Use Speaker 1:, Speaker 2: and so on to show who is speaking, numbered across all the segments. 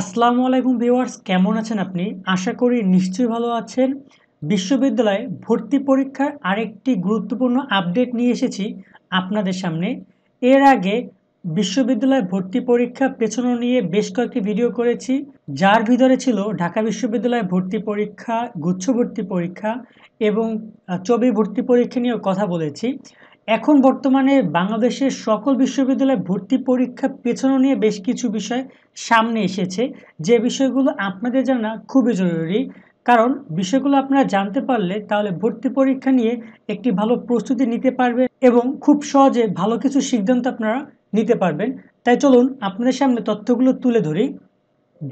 Speaker 1: আসসালামু আলাইকুম ভিওয়ার্স কেমন আছেন আপনি আশা করি নিশ্চয়ই ভালো আছেন বিশ্ববিদ্যালয়ে ভর্তি পরীক্ষার আরেকটি গুরুত্বপূর্ণ আপডেট নিয়ে এসেছি আপনাদের সামনে এর আগে বিশ্ববিদ্যালয়ে ভর্তি পরীক্ষা পেছনো নিয়ে বেশ কয়েকটি ভিডিও করেছি যার ভিতরে ছিল ঢাকা বিশ্ববিদ্যালয়ে ভর্তি পরীক্ষা গুচ্ছ ভর্তি পরীক্ষা এবং চবি ভর্তি পরীক্ষা নিয়েও কথা বলেছি এখন বর্তমানে বাংলাদেশের সকল বিশ্ববিদ্যালয়ে ভর্তি পরীক্ষা পেছনো নিয়ে বেশ কিছু বিষয় সামনে এসেছে যে বিষয়গুলো আপনাদের জানা খুবই জরুরি কারণ বিষয়গুলো আপনারা জানতে পারলে তাহলে ভর্তি পরীক্ষা নিয়ে একটি ভালো প্রস্তুতি নিতে পারবে এবং খুব সহজে ভালো কিছু সিদ্ধান্ত আপনারা নিতে পারবেন তাই চলুন আপনাদের সামনে তথ্যগুলো তুলে ধরি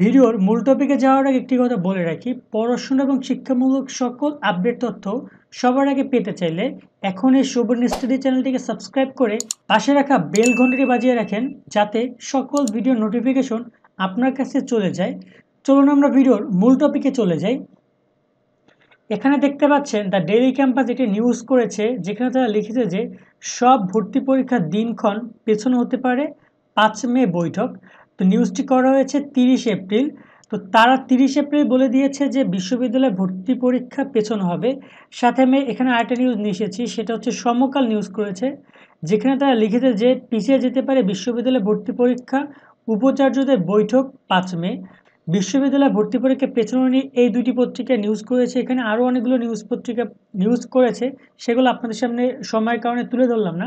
Speaker 1: ভিডিওর মূল টপিকে যাওয়ার আগে একটি কথা বলে রাখি পড়াশোনা এবং শিক্ষামূলক সকল আপডেট তথ্য সবার আগে পেতে চাইলে এখন এই সুবর্ণ স্টাডি চ্যানেলটিকে সাবস্ক্রাইব করে পাশে রাখা বেল ঘন্টাটি বাজিয়ে রাখেন যাতে সকল ভিডিও নোটিফিকেশন আপনার কাছে চলে যায় চলুন আমরা ভিডিওর মূল টপিকে চলে যাই এখানে দেখতে পাচ্ছেন দ্য ডেলি ক্যাম্পাস এটি নিউজ করেছে যেখানে তারা লিখেছে যে সব ভর্তি পরীক্ষার দিনক্ষণ পেছনে হতে পারে পাঁচ মে বৈঠক তো নিউজটি করা হয়েছে তিরিশ এপ্রিল তো তারা তিরিশ এপ্রিল বলে দিয়েছে যে বিশ্ববিদ্যালয়ে ভর্তি পরীক্ষা পেছন হবে সাথে আমি এখানে আরেকটা নিউজ নিয়ে সেটা হচ্ছে সমকাল নিউজ করেছে যেখানে তারা লিখেছে যে পিছিয়ে যেতে পারে বিশ্ববিদ্যালয়ে ভর্তি পরীক্ষা উপাচার্যদের বৈঠক পাঁচ মে বিশ্ববিদ্যালয় ভর্তি পরীক্ষা পেছনে নিয়ে এই দুটি পত্রিকা নিউজ করেছে এখানে আরও অনেকগুলো নিউজ পত্রিকা নিউজ করেছে সেগুলো আপনাদের সামনে সময়ের কারণে তুলে ধরলাম না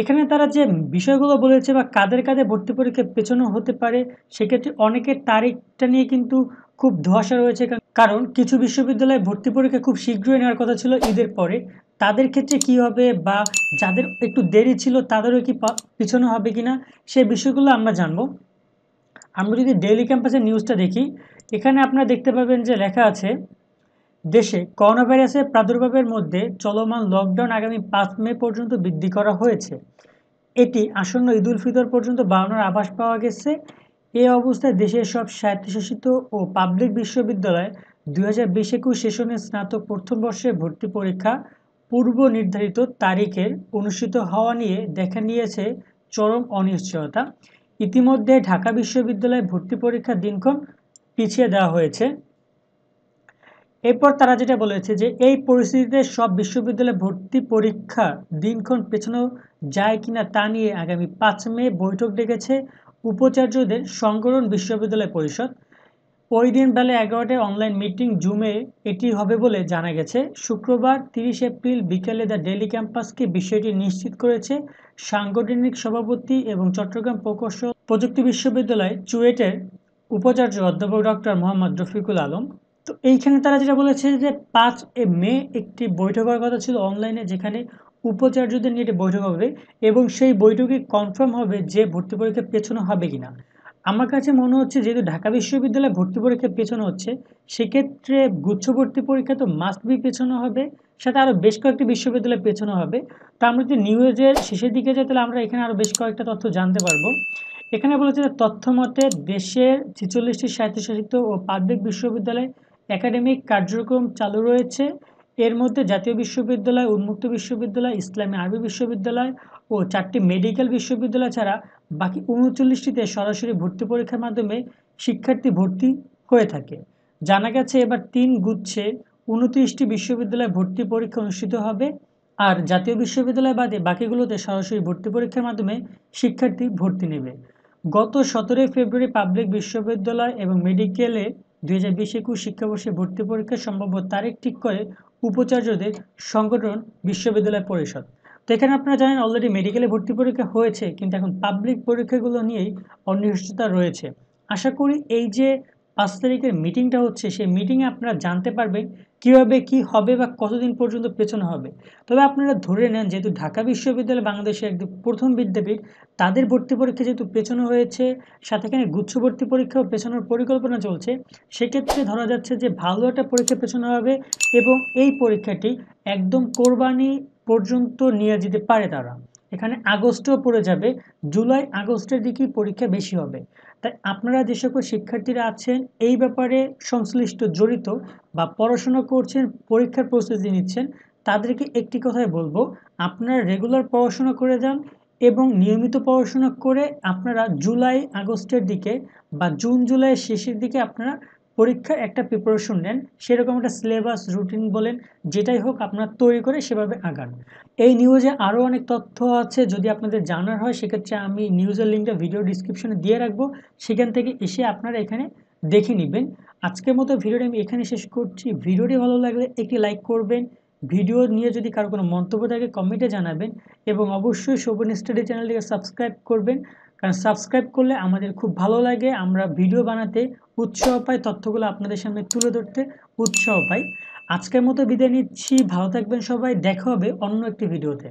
Speaker 1: এখানে তারা যে বিষয়গুলো বলেছে বা কাদের কাদের ভর্তি পরীক্ষা পেছনো হতে পারে সেক্ষেত্রে অনেকের তারিখটা নিয়ে কিন্তু খুব ধোয়াশা রয়েছে কারণ কিছু বিশ্ববিদ্যালয়ে ভর্তি পরীক্ষা খুব শীঘ্রই নেওয়ার কথা ছিল ঈদের পরে তাদের ক্ষেত্রে কি হবে বা যাদের একটু দেরি ছিল তাদেরও কি পিছনো হবে কিনা সে বিষয়গুলো আমরা জানবো আমি যদি ডেইলি ক্যাম্পাসের নিউজটা দেখি এখানে আপনারা দেখতে পাবেন যে লেখা আছে দেশে করোনা ভাইরাসের প্রাদুর্ভাবের মধ্যে চলমান লকডাউন আগামী পাঁচ মে পর্যন্ত বৃদ্ধি করা হয়েছে এটি আসন্ন ঈদুল ফিতর পর্যন্ত বাড়ানোর আভাস পাওয়া গেছে এ অবস্থায় দেশের সব স্বায়ত্তশাসিত ও পাবলিক বিশ্ববিদ্যালয় দুই হাজার বিশ একুশ সেশনের স্নাতক প্রথম বর্ষে ভর্তি পরীক্ষা পূর্ব নির্ধারিত তারিখের অনুষ্ঠিত হওয়া নিয়ে দেখা নিয়েছে চরম অনিশ্চয়তা ইতিমধ্যে ঢাকা বিশ্ববিদ্যালয়ে ভর্তি পরীক্ষার দিনক্ষণ পিছিয়ে দেওয়া হয়েছে এরপর তারা যেটা বলেছে যে এই পরিস্থিতিতে সব বিশ্ববিদ্যালয়ে ভর্তি পরীক্ষা দিনক্ষণ পেছানো যায় কিনা তা নিয়ে আগামী পাঁচ মে বৈঠক ডেকেছে উপাচার্যদের সংগঠন বিশ্ববিদ্যালয় পরিষদ ওই দিন বেলা এগারোটায় অনলাইন মিটিং জুমে এটি হবে বলে জানা গেছে শুক্রবার তিরিশ এপ্রিল বিকেলে দ্য ডেলি ক্যাম্পাসকে বিষয়টি নিশ্চিত করেছে সাংগঠনিক সভাপতি এবং চট্টগ্রাম প্রকৌশল প্রযুক্তি বিশ্ববিদ্যালয় চুয়েটের উপাচার্য অধ্যাপক ডক্টর মোহাম্মদ রফিকুল আলম তো এইখানে তারা যেটা বলেছে যে পাঁচ এ মে একটি বৈঠক হওয়ার কথা ছিল অনলাইনে যেখানে উপাচার্যদের নিয়ে বৈঠক হবে এবং সেই বৈঠকে কনফার্ম হবে যে ভর্তি পরীক্ষা পেছনে হবে কিনা আমার কাছে মনে হচ্ছে যেহেতু ঢাকা বিশ্ববিদ্যালয়ে ভর্তি পরীক্ষা পেছনো হচ্ছে সেক্ষেত্রে গুচ্ছ ভর্তি পরীক্ষা তো মাস্ট বি পেছনো হবে সাথে আরও বেশ কয়েকটি বিশ্ববিদ্যালয় পেছনো হবে তা আমরা যদি নিউজের শেষের দিকে যাই তাহলে আমরা এখানে আরও বেশ কয়েকটা তথ্য জানতে পারবো এখানে বলেছে যে তথ্য মতে দেশের ছেচল্লিশটি স্বায়ত্তশাসিত ও পাবলিক বিশ্ববিদ্যালয়ে একাডেমিক কার্যক্রম চালু রয়েছে এর মধ্যে জাতীয় বিশ্ববিদ্যালয় উন্মুক্ত বিশ্ববিদ্যালয় ইসলামী আরবি বিশ্ববিদ্যালয় ও চারটি মেডিকেল বিশ্ববিদ্যালয় ছাড়া বাকি উনচল্লিশটিতে সরাসরি ভর্তি পরীক্ষার মাধ্যমে শিক্ষার্থী ভর্তি হয়ে থাকে জানা গেছে এবার তিন গুচ্ছে উনত্রিশটি বিশ্ববিদ্যালয়ে ভর্তি পরীক্ষা অনুষ্ঠিত হবে আর জাতীয় বিশ্ববিদ্যালয় বাদে বাকিগুলোতে সরাসরি ভর্তি পরীক্ষার মাধ্যমে শিক্ষার্থী ভর্তি নেবে গত সতেরোই ফেব্রুয়ারি পাবলিক বিশ্ববিদ্যালয় এবং মেডিকেলে দুই হাজার বিশ একুশ শিক্ষাবর্ষে ভর্তি পরীক্ষার সম্ভাব্য তারিখ ঠিক করে উপাচার্যদের সংগঠন বিশ্ববিদ্যালয় পরিষদ তো এখানে আপনারা জানেন অলরেডি মেডিকেলে ভর্তি পরীক্ষা হয়েছে কিন্তু এখন পাবলিক পরীক্ষাগুলো নিয়েই অনিশ্চয়তা রয়েছে আশা করি এই যে পাঁচ তারিখের মিটিংটা হচ্ছে সেই মিটিংয়ে আপনারা জানতে পারবেন কীভাবে কি হবে বা কতদিন পর্যন্ত পেছনে হবে তবে আপনারা ধরে নেন যেহেতু ঢাকা বিশ্ববিদ্যালয় বাংলাদেশের একদম প্রথম বিদ্যাপীঠ তাদের ভর্তি পরীক্ষা যেহেতু পেছনো হয়েছে সাথে এখানে গুচ্ছ ভর্তি পরীক্ষাও পেছানোর পরিকল্পনা চলছে সেক্ষেত্রে ধরা যাচ্ছে যে ভালো একটা পরীক্ষা পেছানো হবে এবং এই পরীক্ষাটি একদম কোরবানি পর্যন্ত নিয়ে যেতে পারে তারা এখানে আগস্টও পড়ে যাবে জুলাই আগস্টের দিকেই পরীক্ষা বেশি হবে তাই আপনারা যে সকল শিক্ষার্থীরা আছেন এই ব্যাপারে সংশ্লিষ্ট জড়িত বা পড়াশোনা করছেন পরীক্ষার প্রস্তুতি নিচ্ছেন তাদেরকে একটি কথাই বলবো আপনারা রেগুলার পড়াশোনা করে যান এবং নিয়মিত পড়াশোনা করে আপনারা জুলাই আগস্টের দিকে বা জুন জুলাইয়ের শেষের দিকে আপনারা পরীক্ষা একটা প্রিপারেশন নেন সেরকম একটা সিলেবাস রুটিন বলেন যেটাই হোক আপনার তৈরি করে সেভাবে আগান এই নিউজে আরও অনেক তথ্য আছে যদি আপনাদের জানার হয় সেক্ষেত্রে আমি নিউজের লিঙ্কটা ভিডিও ডিসক্রিপশনে দিয়ে রাখবো সেখান থেকে এসে আপনারা এখানে দেখে নেবেন আজকের মতো ভিডিওটি আমি এখানে শেষ করছি ভিডিওটি ভালো লাগলে একটি লাইক করবেন ভিডিও নিয়ে যদি কারো কোনো মন্তব্য থাকে কমেন্টে জানাবেন এবং অবশ্যই শোভন স্টাডি চ্যানেলটিকে সাবস্ক্রাইব করবেন কারণ সাবস্ক্রাইব করলে আমাদের খুব ভালো লাগে আমরা ভিডিও বানাতে উৎসাহ পাই তথ্যগুলো আপনাদের সামনে তুলে ধরতে উৎসাহ পাই আজকের মতো বিদায় নিচ্ছি ভালো থাকবেন সবাই দেখা হবে অন্য একটি ভিডিওতে